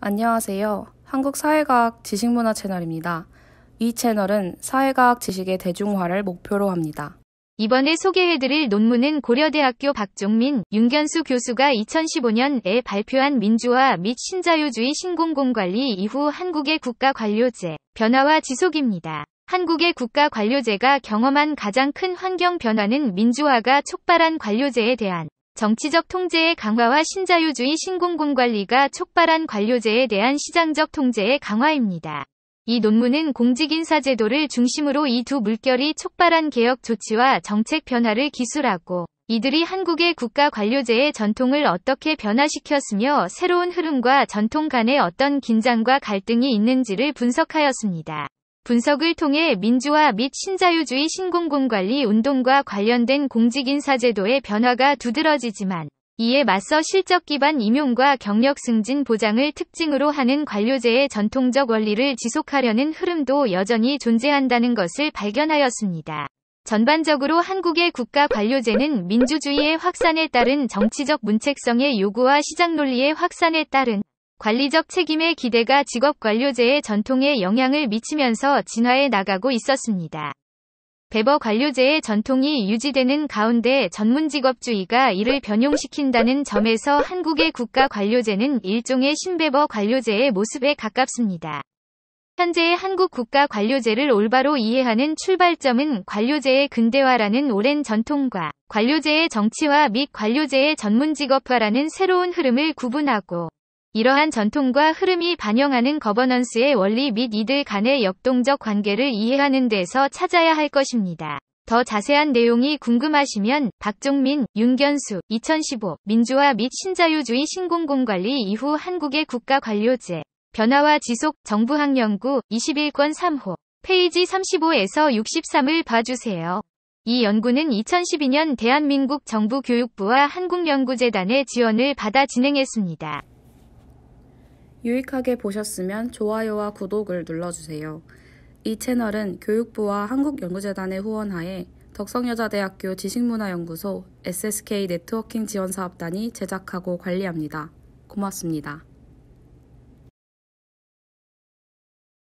안녕하세요. 한국사회과학 지식문화 채널입니다. 이 채널은 사회과학 지식의 대중화를 목표로 합니다. 이번에 소개해드릴 논문은 고려대학교 박종민, 윤견수 교수가 2015년에 발표한 민주화 및 신자유주의 신공공관리 이후 한국의 국가관료제, 변화와 지속입니다. 한국의 국가관료제가 경험한 가장 큰 환경 변화는 민주화가 촉발한 관료제에 대한 정치적 통제의 강화와 신자유주의 신공군관리가 촉발한 관료제에 대한 시장적 통제의 강화입니다. 이 논문은 공직인사제도를 중심으로 이 두 물결이 촉발한 개혁 조치와 정책 변화를 기술하고 이들이 한국의 국가 관료제의 전통을 어떻게 변화시켰으며 새로운 흐름과 전통 간에 어떤 긴장과 갈등이 있는지를 분석하였습니다. 분석을 통해 민주화 및 신자유주의 신공공관리 운동과 관련된 공직인사제도의 변화가 두드러지지만 이에 맞서 실적 기반 임용과 경력 승진 보장을 특징으로 하는 관료제의 전통적 원리를 지속하려는 흐름도 여전히 존재한다는 것을 발견하였습니다. 전반적으로 한국의 국가 관료제는 민주주의의 확산에 따른 정치적 문책성의 요구와 시장 논리의 확산에 따른 관리적 책임의 기대가 직업관료제의 전통에 영향을 미치면서 진화해 나가고 있었습니다. 배버 관료제의 전통이 유지되는 가운데 전문직업주의가 이를 변용시킨다는 점에서 한국의 국가 관료제는 일종의 신배버 관료제의 모습에 가깝습니다. 현재의 한국 국가 관료제를 올바로 이해하는 출발점은 관료제의 근대화라는 오랜 전통과 관료제의 정치화 및 관료제의 전문직업화라는 새로운 흐름을 구분하고 이러한 전통과 흐름이 반영하는 거버넌스의 원리 및 이들 간의 역동적 관계를 이해하는 데서 찾아야 할 것입니다. 더 자세한 내용이 궁금하시면 박종민, 윤견수, 2015 민주화 및 신자유주의 신공공관리 이후 한국의 국가관료제 변화와 지속 정부학연구 21권 3호 페이지 35에서 63을 봐주세요. 이 연구는 2012년 대한민국 정부교육부와 한국연구재단의 지원을 받아 진행했습니다. 유익하게 보셨으면 좋아요와 구독을 눌러주세요. 이 채널은 교육부와 한국연구재단의 후원하에 덕성여자대학교 지식문화연구소 SSK 네트워킹 지원사업단이 제작하고 관리합니다. 고맙습니다.